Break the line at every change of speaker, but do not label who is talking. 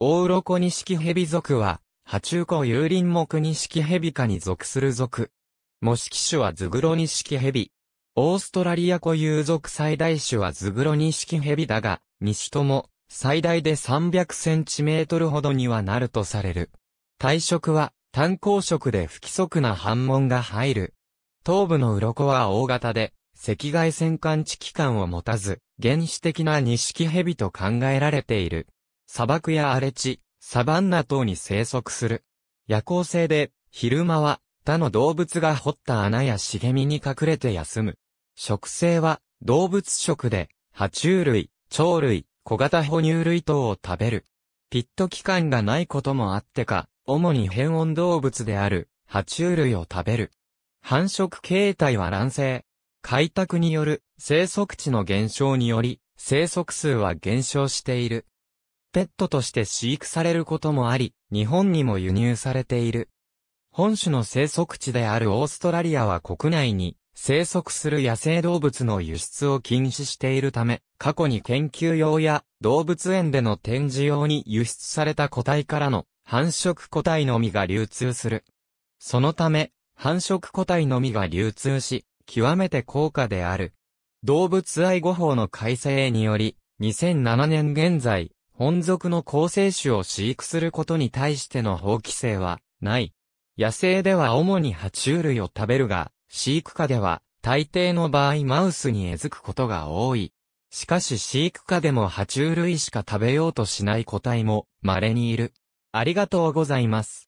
大鱗錦蛇属は、爬中湖有林木ヘ蛇科に属する属。模式種はズグロヘ蛇。オーストラリア固有属最大種はズグロヘ蛇だが、西とも、最大で300センチメートルほどにはなるとされる。体色は、単光色で不規則な反紋が入る。頭部の鱗は大型で、赤外線感知器官を持たず、原始的な錦蛇と考えられている。砂漠や荒れ地、サバンナ等に生息する。夜行性で、昼間は他の動物が掘った穴や茂みに隠れて休む。食性は動物食で、爬虫類、鳥類、小型哺乳類等を食べる。ピット器官がないこともあってか、主に変温動物である、爬虫類を食べる。繁殖形態は卵生。開拓による生息地の減少により、生息数は減少している。ペットとして飼育されることもあり、日本にも輸入されている。本種の生息地であるオーストラリアは国内に生息する野生動物の輸出を禁止しているため、過去に研究用や動物園での展示用に輸出された個体からの繁殖個体のみが流通する。そのため、繁殖個体のみが流通し、極めて高価である。動物愛護法の改正により、2007年現在、本属の構成種を飼育することに対しての法規制はない。野生では主に爬虫類を食べるが、飼育下では大抵の場合マウスにえずくことが多い。しかし飼育下でも爬虫類しか食べようとしない個体も稀にいる。ありがとうございます。